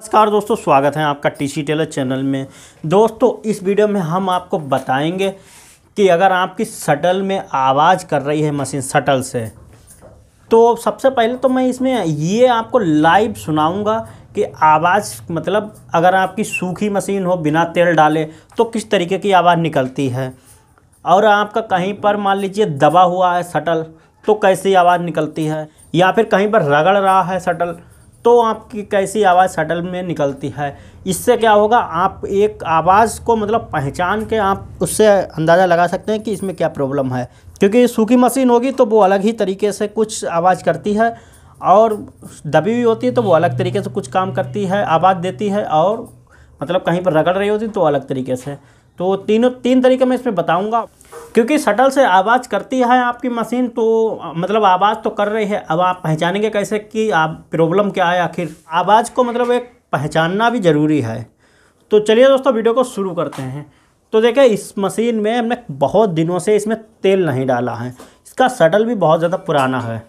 नमस्कार दोस्तों स्वागत है आपका टीसी टेलर चैनल में दोस्तों इस वीडियो में हम आपको बताएंगे कि अगर आपकी शटल में आवाज़ कर रही है मशीन शटल से तो सबसे पहले तो मैं इसमें ये आपको लाइव सुनाऊंगा कि आवाज़ मतलब अगर आपकी सूखी मशीन हो बिना तेल डाले तो किस तरीके की आवाज़ निकलती है और आपका कहीं पर मान लीजिए दबा हुआ है शटल तो कैसी आवाज़ निकलती है या फिर कहीं पर रगड़ रहा है शटल तो आपकी कैसी आवाज़ शटल में निकलती है इससे क्या होगा आप एक आवाज़ को मतलब पहचान के आप उससे अंदाज़ा लगा सकते हैं कि इसमें क्या प्रॉब्लम है क्योंकि सूखी मशीन होगी तो वो अलग ही तरीके से कुछ आवाज़ करती है और दबी हुई होती है तो वो अलग तरीके से कुछ काम करती है आवाज़ देती है और मतलब कहीं पर रगड़ रही होती तो अलग तरीके से तो तीनों तीन तरीके मैं इसमें बताऊँगा क्योंकि शटल से आवाज़ करती है आपकी मशीन तो मतलब आवाज़ तो कर रही है अब आप पहचानेंगे कैसे कि आप प्रॉब्लम क्या है आखिर आवाज़ को मतलब एक पहचानना भी ज़रूरी है तो चलिए दोस्तों वीडियो को शुरू करते हैं तो देखिए इस मशीन में हमने बहुत दिनों से इसमें तेल नहीं डाला है इसका शटल भी बहुत ज़्यादा पुराना है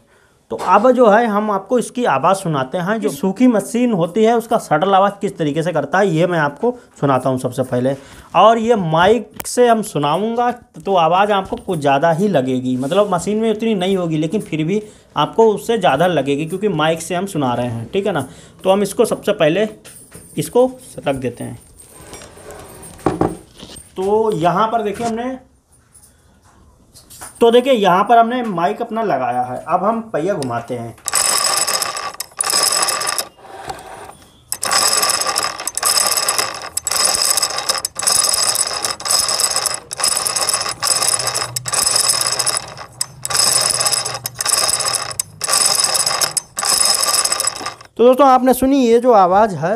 तो अब जो है हम आपको इसकी आवाज़ सुनाते हैं जो सूखी मशीन होती है उसका सटल आवाज़ किस तरीके से करता है ये मैं आपको सुनाता हूँ सबसे पहले और ये माइक से हम सुनाऊँगा तो आवाज़ आपको कुछ ज़्यादा ही लगेगी मतलब मशीन में उतनी नहीं होगी लेकिन फिर भी आपको उससे ज़्यादा लगेगी क्योंकि माइक से हम सुना रहे हैं ठीक है ना तो हम इसको सबसे पहले इसको रख देते हैं तो यहाँ पर देखिए हमने तो देखिए यहाँ पर हमने माइक अपना लगाया है अब हम पहिया घुमाते हैं तो दोस्तों आपने सुनी ये जो आवाज़ है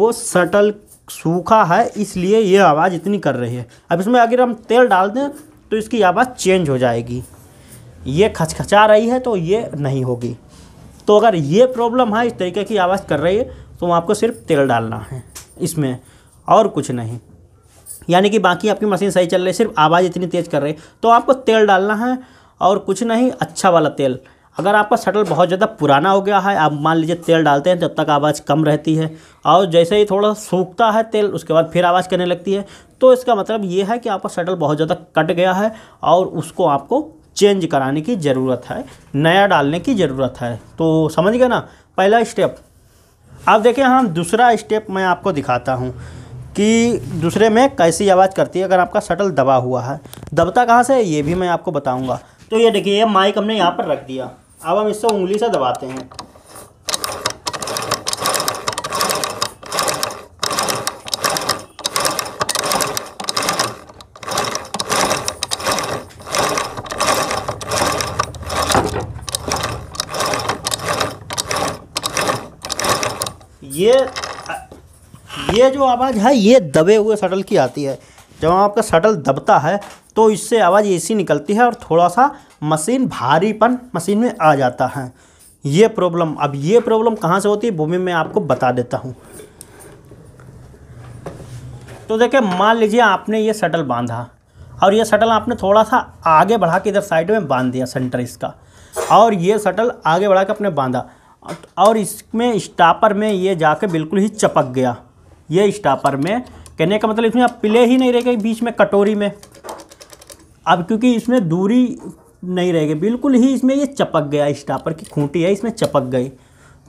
वो सटल सूखा है इसलिए ये आवाज़ इतनी कर रही है अब इसमें अगर हम तेल डाल दें तो इसकी आवाज़ चेंज हो जाएगी ये खचखचा रही है तो ये नहीं होगी तो अगर ये प्रॉब्लम है इस तरीके की आवाज़ कर रही है तो आपको सिर्फ तेल डालना है इसमें और कुछ नहीं यानी कि बाकी आपकी मशीन सही चल रही है सिर्फ आवाज़ इतनी तेज़ कर रही है तो आपको तेल डालना है और कुछ नहीं अच्छा वाला तेल अगर आपका शटल बहुत ज़्यादा पुराना हो गया है आप मान लीजिए तेल डालते हैं तब तक आवाज़ कम रहती है और जैसे ही थोड़ा सूखता है तेल उसके बाद फिर आवाज़ करने लगती है तो इसका मतलब ये है कि आपका शटल बहुत ज़्यादा कट गया है और उसको आपको चेंज कराने की ज़रूरत है नया डालने की ज़रूरत है तो समझ गए ना पहला स्टेप अब देखिए हम हाँ, दूसरा स्टेप मैं आपको दिखाता हूँ कि दूसरे में कैसी आवाज़ करती है अगर आपका शटल दबा हुआ है दबता कहाँ से ये भी मैं आपको बताऊँगा तो ये देखिए ये माइक हमने यहाँ पर रख दिया अब हम इसको उंगली से दबाते हैं ये ये जो आवाज़ है ये दबे हुए शटल की आती है जब आपका शटल दबता है तो इससे आवाज़ ऐसी निकलती है और थोड़ा सा मशीन भारीपन मशीन में आ जाता है ये प्रॉब्लम अब ये प्रॉब्लम कहाँ से होती है वो भी मैं आपको बता देता हूँ तो देखिए मान लीजिए आपने ये शटल बांधा और ये शटल आपने थोड़ा सा आगे बढ़ा के इधर साइड में बांध दिया सेंटर इसका और ये शटल आगे बढ़ा के अपने बांधा और इसमें स्टापर में ये जाके बिल्कुल ही चपक गया ये स्टापर में कहने का मतलब इसमें आप पिले ही नहीं रह गई बीच में कटोरी में अब क्योंकि इसमें दूरी नहीं रहेगी बिल्कुल ही इसमें ये चपक गया स्टापर की खूंटी है इसमें चपक गई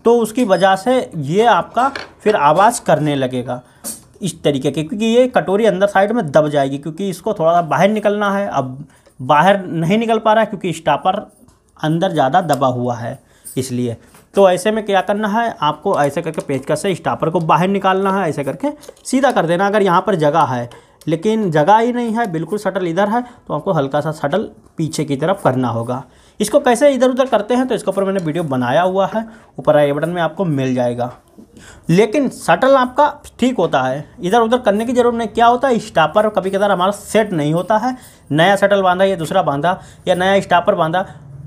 तो उसकी वजह से ये आपका फिर आवाज़ करने लगेगा इस तरीके के क्योंकि ये कटोरी अंदर साइड में दब जाएगी क्योंकि इसको थोड़ा सा बाहर निकलना है अब बाहर नहीं निकल पा रहा है क्योंकि स्टापर अंदर ज़्यादा दबा हुआ है इसलिए तो ऐसे में क्या करना है आपको ऐसे करके पेचकस से स्टापर को बाहर निकालना है ऐसे करके सीधा कर देना अगर यहाँ पर जगह है लेकिन जगह ही नहीं है बिल्कुल शटल इधर है तो आपको हल्का सा शटल पीछे की तरफ करना होगा इसको कैसे इधर उधर करते हैं तो इसके ऊपर मैंने वीडियो बनाया हुआ है ऊपर आई बटन में आपको मिल जाएगा लेकिन शटल आपका ठीक होता है इधर उधर करने की ज़रूरत नहीं क्या होता है स्टापर कभी कभार हमारा सेट नहीं होता है नया शटल बांधा या दूसरा बांधा या नया स्टापर बांधा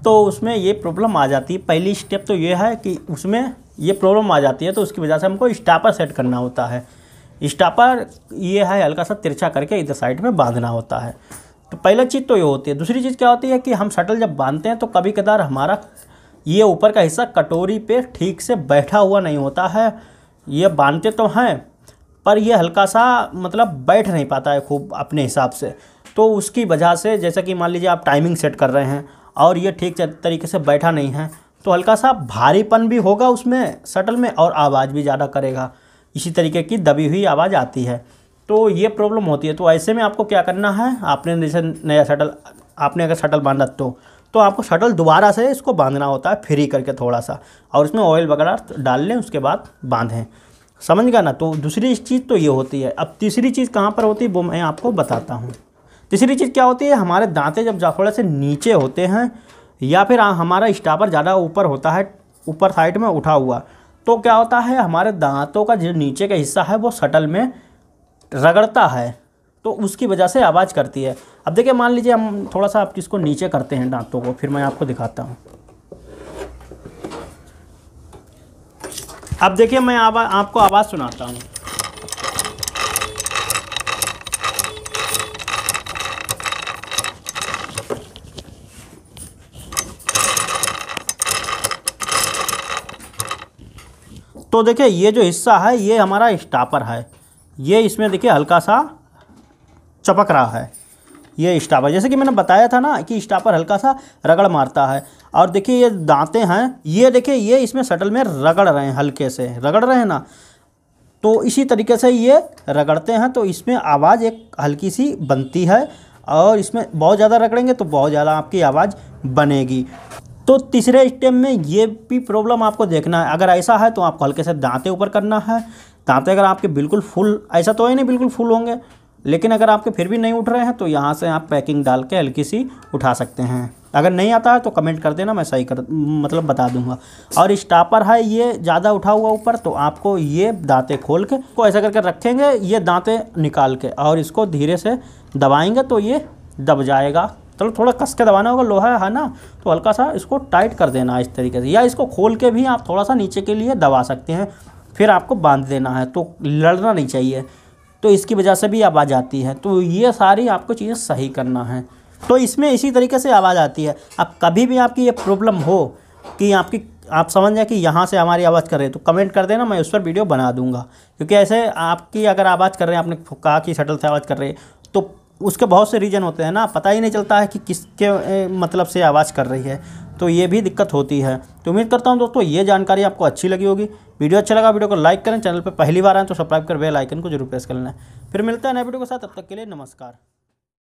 तो उसमें ये प्रॉब्लम आ जाती है पहली स्टेप तो ये है कि उसमें ये प्रॉब्लम आ जाती है तो उसकी वजह से हमको स्टापर सेट करना होता है स्टापर ये है हल्का सा तिरछा करके इधर साइड में बांधना होता है तो पहला चीज़ तो ये होती है दूसरी चीज़ क्या होती है कि हम शटल जब बांधते हैं तो कभी कदार हमारा ये ऊपर का हिस्सा कटोरी पे ठीक से बैठा हुआ नहीं होता है ये बांधते तो हैं पर यह हल्का सा मतलब बैठ नहीं पाता है खूब अपने हिसाब से तो उसकी वजह से जैसा कि मान लीजिए आप टाइमिंग सेट कर रहे हैं और ये ठीक तरीके से बैठा नहीं है तो हल्का सा भारीपन भी होगा उसमें शटल में और आवाज़ भी ज़्यादा करेगा इसी तरीके की दबी हुई आवाज़ आती है तो ये प्रॉब्लम होती है तो ऐसे में आपको क्या करना है आपने जैसे नया शटल आपने अगर शटल बांधा तो तो आपको शटल दोबारा से इसको बांधना होता है फ्री करके थोड़ा सा और इसमें ऑयल वगैरह डाल लें उसके बाद बांधें समझ गया ना तो दूसरी चीज़ तो ये होती है अब तीसरी चीज़ कहाँ पर होती है वो मैं आपको बताता हूँ तीसरी चीज़ क्या होती है हमारे दांते जब थोड़े से नीचे होते हैं या फिर हमारा स्टापर ज़्यादा ऊपर होता है ऊपर साइड में उठा हुआ तो क्या होता है हमारे दांतों का जो नीचे का हिस्सा है वो सटल में रगड़ता है तो उसकी वजह से आवाज़ करती है अब देखिए मान लीजिए हम थोड़ा सा आप इसको नीचे करते हैं दांतों को फिर मैं आपको दिखाता हूँ अब देखिए मैं आवा, आपको आवाज़ सुनाता हूँ तो देखिए ये जो हिस्सा है ये हमारा स्टापर है ये इसमें देखिए हल्का सा चपक रहा है ये स्टापर जैसे कि मैंने बताया था ना कि स्टापर हल्का सा रगड़ मारता है और देखिए ये दांते हैं ये देखिए ये इसमें शटल में रगड़ रहे हैं हल्के से रगड़ रहे हैं ना तो इसी तरीके से ये रगड़ते हैं तो इसमें आवाज़ एक हल्की सी बनती है और इसमें बहुत ज़्यादा रगड़ेंगे तो बहुत ज़्यादा आपकी आवाज़ बनेगी तो तीसरे स्टेप में ये भी प्रॉब्लम आपको देखना है अगर ऐसा है तो आपको हल्के से दांते ऊपर करना है दांते अगर आपके बिल्कुल फुल ऐसा तो है नहीं बिल्कुल फुल होंगे लेकिन अगर आपके फिर भी नहीं उठ रहे हैं तो यहाँ से आप पैकिंग डाल के हल्की सी उठा सकते हैं अगर नहीं आता है तो कमेंट कर देना मैं सही कर मतलब बता दूंगा और स्टापर है ये ज़्यादा उठा हुआ ऊपर तो आपको ये दांते खोल के को ऐसा करके रखेंगे ये दांते निकाल के और इसको धीरे से दबाएंगे तो ये दब जाएगा चलो थोड़ा कस के दबाना होगा लोहा है ना तो हल्का सा इसको टाइट कर देना इस तरीके से या इसको खोल के भी आप थोड़ा सा नीचे के लिए दबा सकते हैं फिर आपको बांध देना है तो लड़ना नहीं चाहिए तो इसकी वजह से भी आवाज़ आती है तो ये सारी आपको चीज़ें सही करना है तो इसमें इसी तरीके से आवाज़ आती है अब कभी भी आपकी ये प्रॉब्लम हो कि आपकी आप समझ जाए कि यहाँ से हमारी आवाज़ कर रही है तो कमेंट कर देना मैं उस पर वीडियो बना दूंगा क्योंकि ऐसे आपकी अगर आवाज़ कर रहे हैं आपने कहा कि शटल से आवाज़ कर रही है तो उसके बहुत से रीज़न होते हैं ना पता ही नहीं चलता है कि किसके मतलब से आवाज़ कर रही है तो ये भी दिक्कत होती है तो उम्मीद करता हूँ दोस्तों ये जानकारी आपको अच्छी लगी होगी वीडियो अच्छा लगा वीडियो को लाइक करें चैनल पर पहली बार आए तो सब्सक्राइब कर बेल आइकन को जरूर प्रेस कर लेना फिर मिलता है नए वीडियो के साथ तब तक के लिए नमस्कार